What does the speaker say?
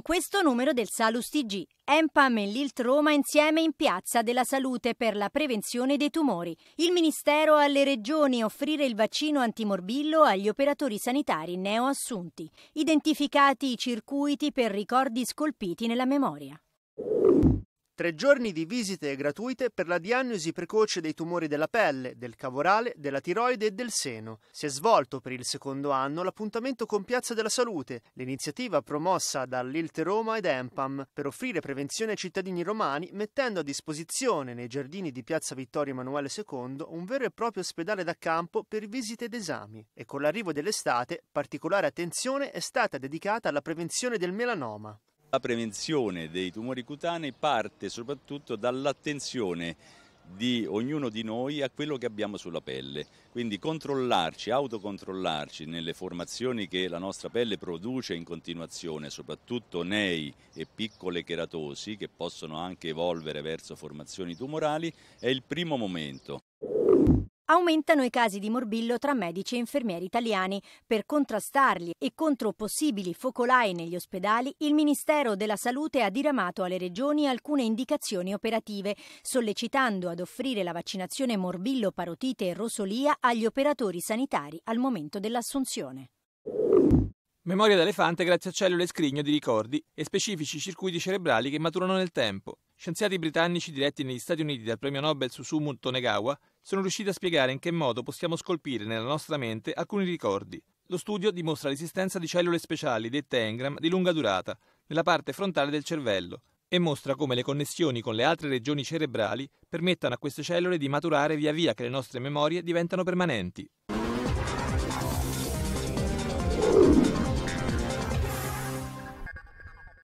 in questo numero del Salus TG. Empam e l'ILT Roma insieme in Piazza della Salute per la prevenzione dei tumori. Il Ministero alle regioni offrire il vaccino antimorbillo agli operatori sanitari neoassunti. Identificati i circuiti per ricordi scolpiti nella memoria. Tre giorni di visite gratuite per la diagnosi precoce dei tumori della pelle, del cavorale, della tiroide e del seno. Si è svolto per il secondo anno l'appuntamento con Piazza della Salute, l'iniziativa promossa dall'Ilte Roma ed Empam per offrire prevenzione ai cittadini romani mettendo a disposizione nei giardini di Piazza Vittorio Emanuele II un vero e proprio ospedale da campo per visite ed esami. E con l'arrivo dell'estate particolare attenzione è stata dedicata alla prevenzione del melanoma. La prevenzione dei tumori cutanei parte soprattutto dall'attenzione di ognuno di noi a quello che abbiamo sulla pelle, quindi controllarci, autocontrollarci nelle formazioni che la nostra pelle produce in continuazione, soprattutto nei e piccole cheratosi che possono anche evolvere verso formazioni tumorali, è il primo momento aumentano i casi di morbillo tra medici e infermieri italiani. Per contrastarli e contro possibili focolai negli ospedali, il Ministero della Salute ha diramato alle regioni alcune indicazioni operative, sollecitando ad offrire la vaccinazione morbillo, parotite e rosolia agli operatori sanitari al momento dell'assunzione. Memoria d'elefante grazie a cellule scrigno di ricordi e specifici circuiti cerebrali che maturano nel tempo. Scienziati britannici diretti negli Stati Uniti dal premio Nobel Susumu Tonegawa sono riusciti a spiegare in che modo possiamo scolpire nella nostra mente alcuni ricordi. Lo studio dimostra l'esistenza di cellule speciali, dette engram, di lunga durata, nella parte frontale del cervello, e mostra come le connessioni con le altre regioni cerebrali permettano a queste cellule di maturare via via che le nostre memorie diventano permanenti.